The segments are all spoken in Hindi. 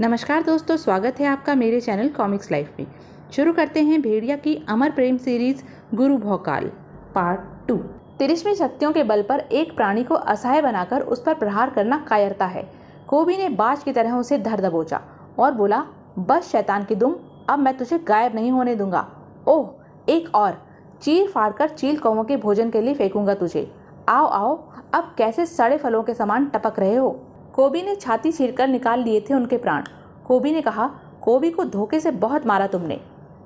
नमस्कार दोस्तों स्वागत है आपका मेरे चैनल कॉमिक्स लाइफ में शुरू करते हैं भेड़िया की अमर प्रेम सीरीज गुरु भौकाल पार्ट टू तिरिशवी शक्तियों के बल पर एक प्राणी को असहाय बनाकर उस पर प्रहार करना कायरता है कोबी ने बाज की तरह उसे धर दबोचा और बोला बस शैतान की दुम अब मैं तुझे गायब नहीं होने दूंगा ओह एक और चीर फाड़ कर चील कौमों के भोजन के लिए फेंकूंगा तुझे आओ आओ अब कैसे सड़े फलों के समान टपक रहे हो कोबी ने छाती चीरकर निकाल लिए थे उनके प्राण कोबी ने कहा कोबी को धोखे से बहुत मारा तुमने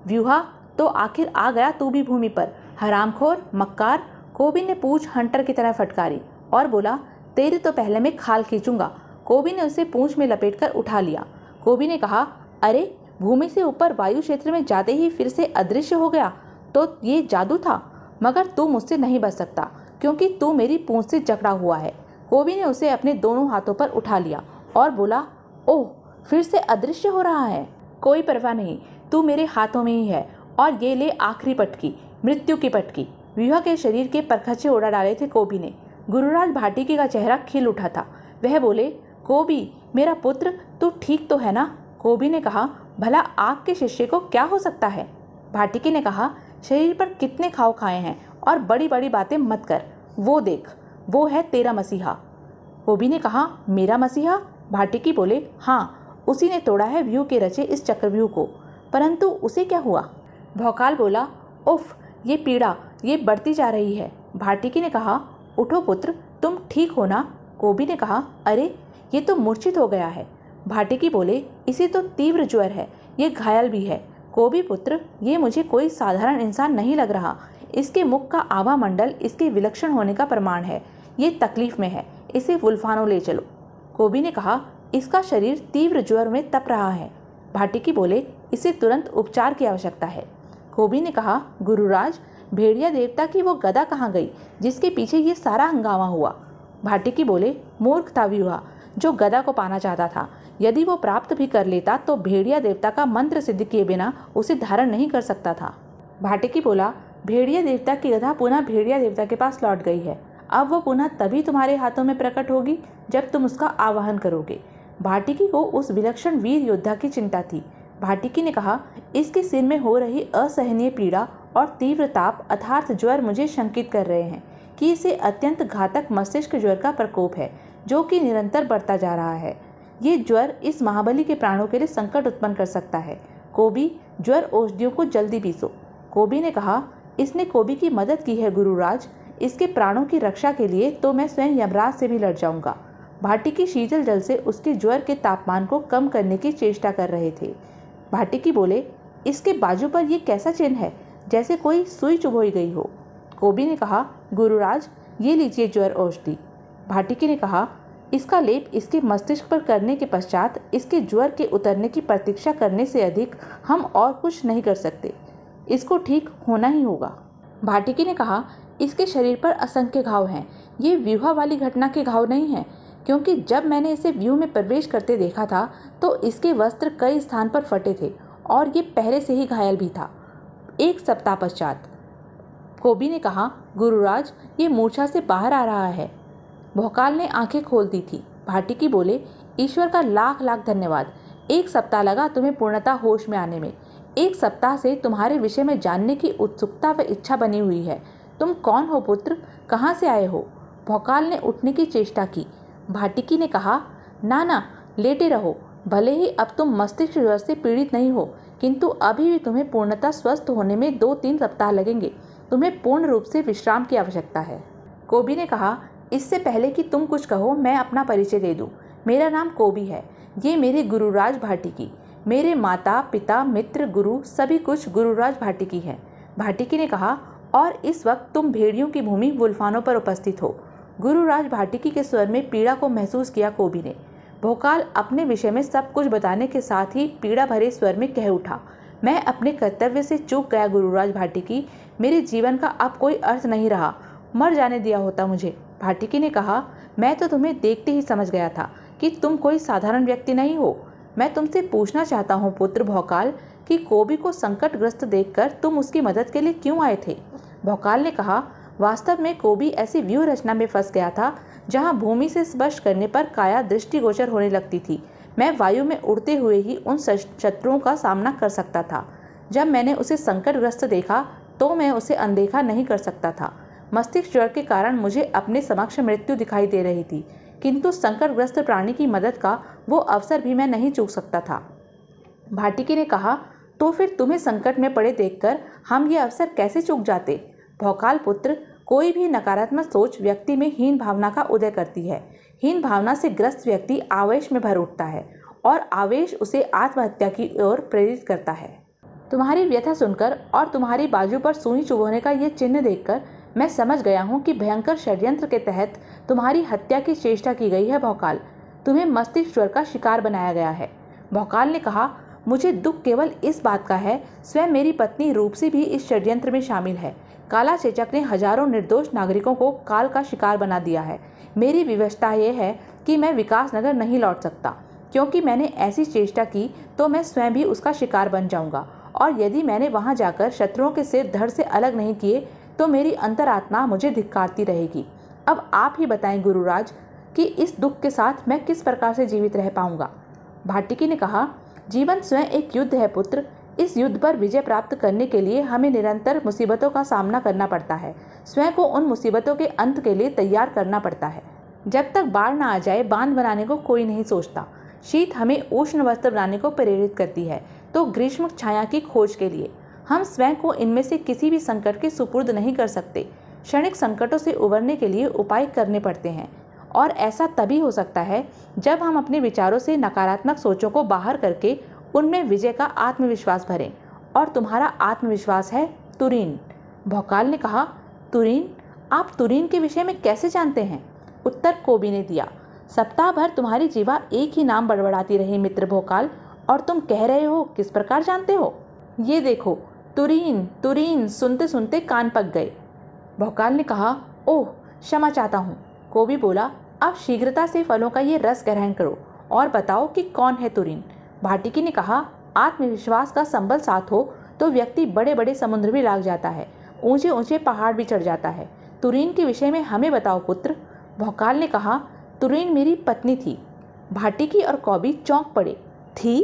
व्यूहा तो आखिर आ गया तू भी भूमि पर हरामखोर मक्कार कोबी ने पूछ हंटर की तरह फटकारी और बोला तेरी तो पहले मैं खाल खींचूंगा कोबी ने उसे पूंछ में लपेटकर उठा लिया कोबी ने कहा अरे भूमि से ऊपर वायु क्षेत्र में जाते ही फिर से अदृश्य हो गया तो ये जादू था मगर तू मुझसे नहीं बच सकता क्योंकि तू मेरी पूंछ से जकड़ा हुआ है गोभी ने उसे अपने दोनों हाथों पर उठा लिया और बोला ओह फिर से अदृश्य हो रहा है कोई परवाह नहीं तू मेरे हाथों में ही है और ये ले आखिरी पटकी मृत्यु की पटकी विवाह के शरीर के परखचे उड़ा डाले थे कोबी ने गुरुराज भाटिकी का चेहरा खिल उठा था वह बोले कोबी मेरा पुत्र तू ठीक तो है ना कोबी ने कहा भला आग के शिष्य को क्या हो सकता है भाटिकी ने कहा शरीर पर कितने खाव खाए हैं और बड़ी बड़ी बातें मत कर वो देख वो है तेरा मसीहा गोभी ने कहा मेरा मसीहा भाटिकी बोले हाँ उसी ने तोड़ा है व्यू के रचे इस चक्रव्यूह को परंतु उसे क्या हुआ भौकाल बोला उफ ये पीड़ा ये बढ़ती जा रही है भाटिकी ने कहा उठो पुत्र तुम ठीक हो ना गोभी ने कहा अरे ये तो मूर्छित हो गया है भाटिकी बोले इसे तो तीव्र ज्वर है ये घायल भी है गोभी पुत्र ये मुझे कोई साधारण इंसान नहीं लग रहा इसके मुख का आभा मंडल इसके विलक्षण होने का प्रमाण है ये तकलीफ़ में है इसे वुल्फानो ले चलो कोबी ने कहा इसका शरीर तीव्र ज्वर में तप रहा है भाटिकी बोले इसे तुरंत उपचार की आवश्यकता है कोबी ने कहा गुरुराज भेड़िया देवता की वो गदा कहाँ गई जिसके पीछे ये सारा हंगामा हुआ भाटिकी बोले मूर्ख था व्यूहा जो गदा को पाना चाहता था यदि वो प्राप्त भी कर लेता तो भेड़िया देवता का मंत्र सिद्ध किए बिना उसे धारण नहीं कर सकता था भाटिकी बोला भेड़िया देवता की गधा पुनः भेड़िया देवता के पास लौट गई है अब वह पुनः तभी तुम्हारे हाथों में प्रकट होगी जब तुम उसका आवाहन करोगे भाटिकी को उस विलक्षण वीर योद्धा की चिंता थी भाटिकी ने कहा इसके सिर में हो रही असहनीय पीड़ा और तीव्र ताप अर्थार्थ ज्वर मुझे शंकित कर रहे हैं कि इसे अत्यंत घातक मस्तिष्क ज्वर का प्रकोप है जो कि निरंतर बढ़ता जा रहा है ये ज्वर इस महाबली के प्राणों के लिए संकट उत्पन्न कर सकता है कोबी ज्वर औषधियों को जल्दी पीसो कोबी ने कहा इसने कोबी की मदद की है गुरुराज इसके प्राणों की रक्षा के लिए तो मैं स्वयं यमराज से भी लड़ जाऊंगा भाटी की शीतल जल से उसके ज्वर के तापमान को कम करने की चेष्टा कर रहे थे भाटी की बोले इसके बाजू पर यह कैसा चिन्ह है जैसे कोई सुई चुभोई गई हो कोबी ने कहा गुरुराज ये लीजिए ज्वर औषधि भाटिकी ने कहा इसका लेप इसके मस्तिष्क पर करने के पश्चात इसके ज्वर के उतरने की प्रतीक्षा करने से अधिक हम और कुछ नहीं कर सकते इसको ठीक होना ही होगा भाटिकी ने कहा इसके शरीर पर असंख्य घाव हैं ये विवाह वाली घटना के घाव नहीं हैं क्योंकि जब मैंने इसे व्यू में प्रवेश करते देखा था तो इसके वस्त्र कई स्थान पर फटे थे और ये पहले से ही घायल भी था एक सप्ताह पश्चात कोबी ने कहा गुरुराज ये मूर्छा से बाहर आ रहा है भोकाल ने आंखें खोल दी थी भाटिकी बोले ईश्वर का लाख लाख धन्यवाद एक सप्ताह लगा तुम्हें पूर्णता होश में आने में एक सप्ताह से तुम्हारे विषय में जानने की उत्सुकता व इच्छा बनी हुई है तुम कौन हो पुत्र कहाँ से आए हो भोकाल ने उठने की चेष्टा की भाटिकी ने कहा ना ना लेटे रहो भले ही अब तुम मस्तिष्क ज्वर से पीड़ित नहीं हो किंतु अभी भी तुम्हें पूर्णतः स्वस्थ होने में दो तीन सप्ताह लगेंगे तुम्हें पूर्ण रूप से विश्राम की आवश्यकता है कोबी ने कहा इससे पहले कि तुम कुछ कहो मैं अपना परिचय दे दूँ मेरा नाम कोबी है ये मेरे गुरुराज भाटिकी मेरे माता पिता मित्र गुरु सभी कुछ गुरुराज भाटिकी हैं भाटिकी ने कहा और इस वक्त तुम भेड़ियों की भूमि वुल्फानों पर उपस्थित हो गुरुराज भाटिकी के स्वर में पीड़ा को महसूस किया कोबी ने भोकाल अपने विषय में सब कुछ बताने के साथ ही पीड़ा भरे स्वर में कह उठा मैं अपने कर्तव्य से चूक गया गुरुराज भाटिकी मेरे जीवन का अब कोई अर्थ नहीं रहा मर जाने दिया होता मुझे भाटिकी ने कहा मैं तो तुम्हें देखते ही समझ गया था कि तुम कोई साधारण व्यक्ति नहीं हो मैं तुमसे पूछना चाहता हूँ पुत्र भोकाल कि कोबी को संकटग्रस्त देखकर तुम उसकी मदद के लिए क्यों आए थे भोकाल ने कहा वास्तव में कोबी ऐसी व्यूह रचना में फंस गया था जहां भूमि से स्पर्श करने पर काया दृष्टिगोचर होने लगती थी मैं वायु में उड़ते हुए ही उन शत्रुओं का सामना कर सकता था जब मैंने उसे संकटग्रस्त देखा तो मैं उसे अनदेखा नहीं कर सकता था मस्तिष्क ज्वर के कारण मुझे अपने समक्ष मृत्यु दिखाई दे रही थी किंतु संकटग्रस्त प्राणी की मदद का वो अवसर भी मैं नहीं चूक सकता था भाटिकी ने कहा तो फिर तुम्हें संकट में पड़े देखकर हम ये अवसर कैसे चूक जाते भौकाल पुत्र कोई भी नकारात्मक सोच व्यक्ति में हीन भावना का उदय करती है हीन भावना से ग्रस्त व्यक्ति आवेश में भर उठता है और आवेश उसे आत्महत्या की ओर प्रेरित करता है तुम्हारी व्यथा सुनकर और तुम्हारी बाजू पर सुई चुभोने का ये चिन्ह देखकर मैं समझ गया हूँ कि भयंकर षड्यंत्र के तहत तुम्हारी हत्या की चेष्टा की गई है भौकाल तुम्हें मस्तिष्क ज्वर का शिकार बनाया गया है भौकाल ने कहा मुझे दुख केवल इस बात का है स्वयं मेरी पत्नी रूपसी भी इस षड्यंत्र में शामिल है काला चेचक ने हजारों निर्दोष नागरिकों को काल का शिकार बना दिया है मेरी विवशता यह है कि मैं विकास नगर नहीं लौट सकता क्योंकि मैंने ऐसी चेष्टा की तो मैं स्वयं भी उसका शिकार बन जाऊंगा और यदि मैंने वहां जाकर शत्रुओं के सिर धड़ से अलग नहीं किए तो मेरी अंतरात्मा मुझे धिक्कारती रहेगी अब आप ही बताएं गुरुराज कि इस दुख के साथ मैं किस प्रकार से जीवित रह पाऊंगा भाटिकी ने कहा जीवन स्वयं एक युद्ध है पुत्र इस युद्ध पर विजय प्राप्त करने के लिए हमें निरंतर मुसीबतों का सामना करना पड़ता है स्वयं को उन मुसीबतों के अंत के लिए तैयार करना पड़ता है जब तक बाढ़ ना आ जाए बांध बनाने को कोई नहीं सोचता शीत हमें उष्ण वस्त्र बनाने को प्रेरित करती है तो ग्रीष्म छाया की खोज के लिए हम स्वयं को इनमें से किसी भी संकट के सुपुर्द नहीं कर सकते क्षणिक संकटों से उबरने के लिए उपाय करने पड़ते हैं और ऐसा तभी हो सकता है जब हम अपने विचारों से नकारात्मक सोचों को बाहर करके उनमें विजय का आत्मविश्वास भरें और तुम्हारा आत्मविश्वास है तुरीन भोकाल ने कहा तुरीन आप तुरीन के विषय में कैसे जानते हैं उत्तर कोबी ने दिया सप्ताह भर तुम्हारी जीवा एक ही नाम बड़बड़ाती रही मित्र भोकाल और तुम कह रहे हो किस प्रकार जानते हो ये देखो तुरीन तुरीन सुनते सुनते कान पक गए भोकाल ने कहा ओह क्षमा चाहता हूँ कोबी बोला अब शीघ्रता से फलों का ये रस ग्रहण करो और बताओ कि कौन है तुरीन भाटिकी ने कहा आत्मविश्वास का संबल साथ हो तो व्यक्ति बड़े बड़े समुद्र भी लाग जाता है ऊंचे ऊंचे पहाड़ भी चढ़ जाता है तुरीन के विषय में हमें बताओ पुत्र भौकाल ने कहा तुरीन मेरी पत्नी थी भाटिकी और कौबी चौंक पड़े थी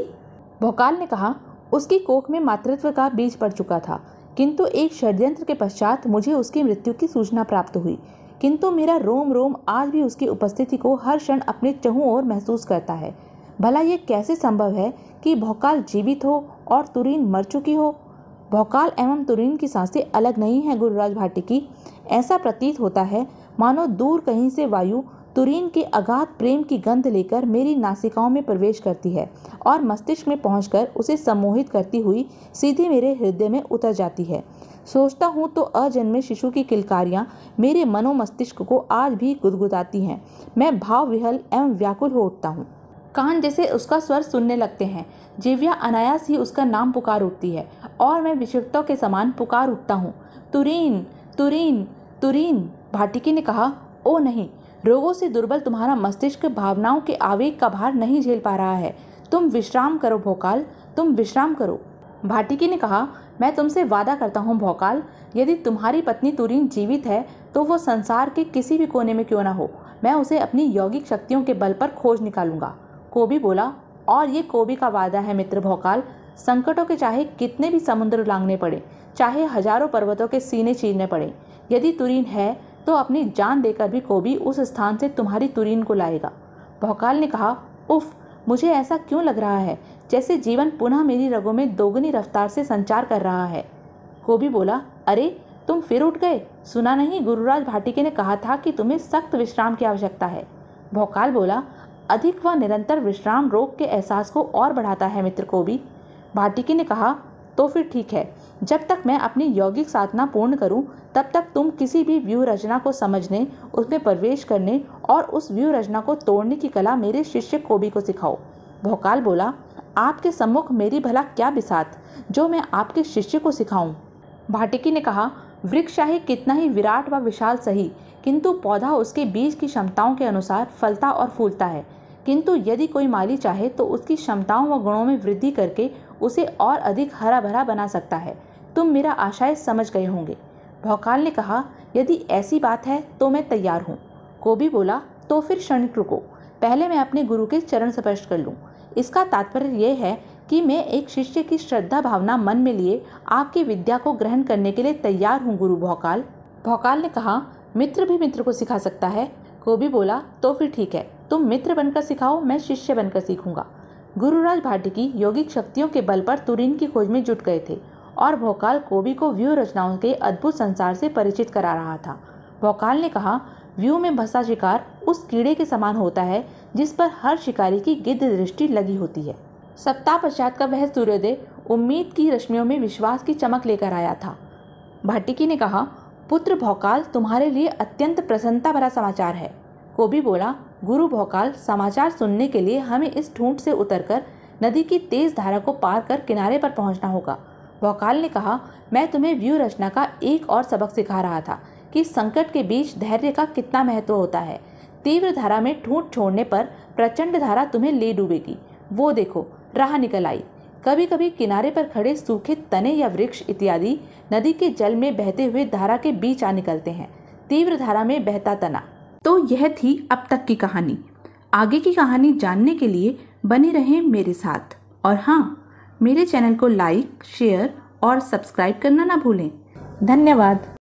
भोकाल ने कहा उसकी कोख में मातृत्व का बीज पड़ चुका था किंतु एक षड्यंत्र के पश्चात मुझे उसकी मृत्यु की सूचना प्राप्त हुई किंतु मेरा रोम रोम आज भी उसकी उपस्थिति को हर क्षण अपने चहुओं ओर महसूस करता है भला ये कैसे संभव है कि भौकाल जीवित हो और तुरीन मर चुकी हो भौकाल एवं तुरीन की सांसें अलग नहीं हैं गुरुराज भाटी की ऐसा प्रतीत होता है मानो दूर कहीं से वायु तुरीन के अगाध प्रेम की गंध लेकर मेरी नासिकाओं में प्रवेश करती है और मस्तिष्क में पहुंचकर उसे सम्मोहित करती हुई सीधे मेरे हृदय में उतर जाती है सोचता हूँ तो अजन्मे शिशु की किलकारियाँ मेरे मनोमस्तिष्क को आज भी गुदगुदाती हैं मैं भाव विहल एवं व्याकुल हो उठता हूँ कान जैसे उसका स्वर सुनने लगते हैं जिव्या अनायास ही उसका नाम पुकार उठती है और मैं विशिष्टों के समान पुकार उठता हूँ तुरीन तुरीन तुरीन भाटिकी ने कहा ओ नहीं रोगों से दुर्बल तुम्हारा मस्तिष्क भावनाओं के आवेग का भार नहीं झेल पा रहा है तुम विश्राम करो भोकाल तुम विश्राम करो भाटिकी ने कहा मैं तुमसे वादा करता हूँ भौकाल यदि तुम्हारी पत्नी तुरीन जीवित है तो वो संसार के किसी भी कोने में क्यों ना हो मैं उसे अपनी यौगिक शक्तियों के बल पर खोज निकालूंगा कोबी बोला और ये कोबी का वादा है मित्र भौकाल संकटों के चाहे कितने भी समुद्र लांगने पड़े चाहे हजारों पर्वतों के सीने चीरने पड़े यदि तुरीन है तो अपनी जान देकर भी कोबी उस स्थान से तुम्हारी तुरीन को लाएगा भौकाल ने कहा उफ़ मुझे ऐसा क्यों लग रहा है जैसे जीवन पुनः मेरी रगों में दोगुनी रफ्तार से संचार कर रहा है गोभी बोला अरे तुम फिर उठ गए सुना नहीं गुरुराज भाटिके ने कहा था कि तुम्हें सख्त विश्राम की आवश्यकता है भोकाल बोला अधिक व निरंतर विश्राम रोग के एहसास को और बढ़ाता है मित्र कोबी भाटिके ने कहा तो फिर ठीक है जब तक मैं अपनी यौगिक साधना पूर्ण करूं, तब तक तुम किसी भी व्यूह रचना को समझने उसमें प्रवेश करने और उस व्यूह रचना को तोड़ने की कला मेरे शिष्य कोबी को सिखाओ भोकाल बोला आपके सम्मुख मेरी भला क्या बिसात जो मैं आपके शिष्य को सिखाऊं भाटिकी ने कहा वृक्ष चाहे कितना ही विराट व विशाल सही किंतु पौधा उसके बीज की क्षमताओं के अनुसार फलता और फूलता है किंतु यदि कोई माली चाहे तो उसकी क्षमताओं व गुणों में वृद्धि करके उसे और अधिक हरा भरा बना सकता है तुम मेरा आशय समझ गए होंगे भौकाल ने कहा यदि ऐसी बात है तो मैं तैयार हूँ कोबी बोला तो फिर क्षणिक रुको पहले मैं अपने गुरु के चरण स्पर्श कर लूँ इसका तात्पर्य यह है कि मैं एक शिष्य की श्रद्धा भावना मन में लिए आपकी विद्या को ग्रहण करने के लिए तैयार हूँ गुरु भौकाल भौकाल ने कहा मित्र भी मित्र को सिखा सकता है कोबी बोला तो फिर ठीक है तुम मित्र बनकर सिखाओ मैं शिष्य बनकर सीखूंगा गुरुराज भाटिकी यौगिक शक्तियों के बल पर तुरिन की खोज में जुट गए थे और भोकाल कोबी को व्यू रचनाओं के अद्भुत संसार से परिचित करा रहा था भोकाल ने कहा व्यू में भसा शिकार उस कीड़े के समान होता है जिस पर हर शिकारी की गिद्ध दृष्टि लगी होती है सप्ताह पश्चात का वह सूर्योदय उम्मीद की रश्मियों में विश्वास की चमक लेकर आया था भाटिकी ने कहा पुत्र भोकाल तुम्हारे लिए अत्यंत प्रसन्नता भरा समाचार है कोबी बोला गुरु भोकाल समाचार सुनने के लिए हमें इस ढूंढ से उतरकर नदी की तेज धारा को पार कर किनारे पर पहुंचना होगा भोकाल ने कहा मैं तुम्हें व्यू रचना का एक और सबक सिखा रहा था कि संकट के बीच धैर्य का कितना महत्व होता है तीव्र धारा में ठूंठ छोड़ने पर प्रचंड धारा तुम्हें ले डूबेगी वो देखो राह निकल आई कभी कभी किनारे पर खड़े सूखे तने या वृक्ष इत्यादि नदी के जल में बहते हुए धारा के बीच आ निकलते हैं तीव्र धारा में बहता तना तो यह थी अब तक की कहानी आगे की कहानी जानने के लिए बने रहें मेरे साथ और हाँ मेरे चैनल को लाइक शेयर और सब्सक्राइब करना ना भूलें धन्यवाद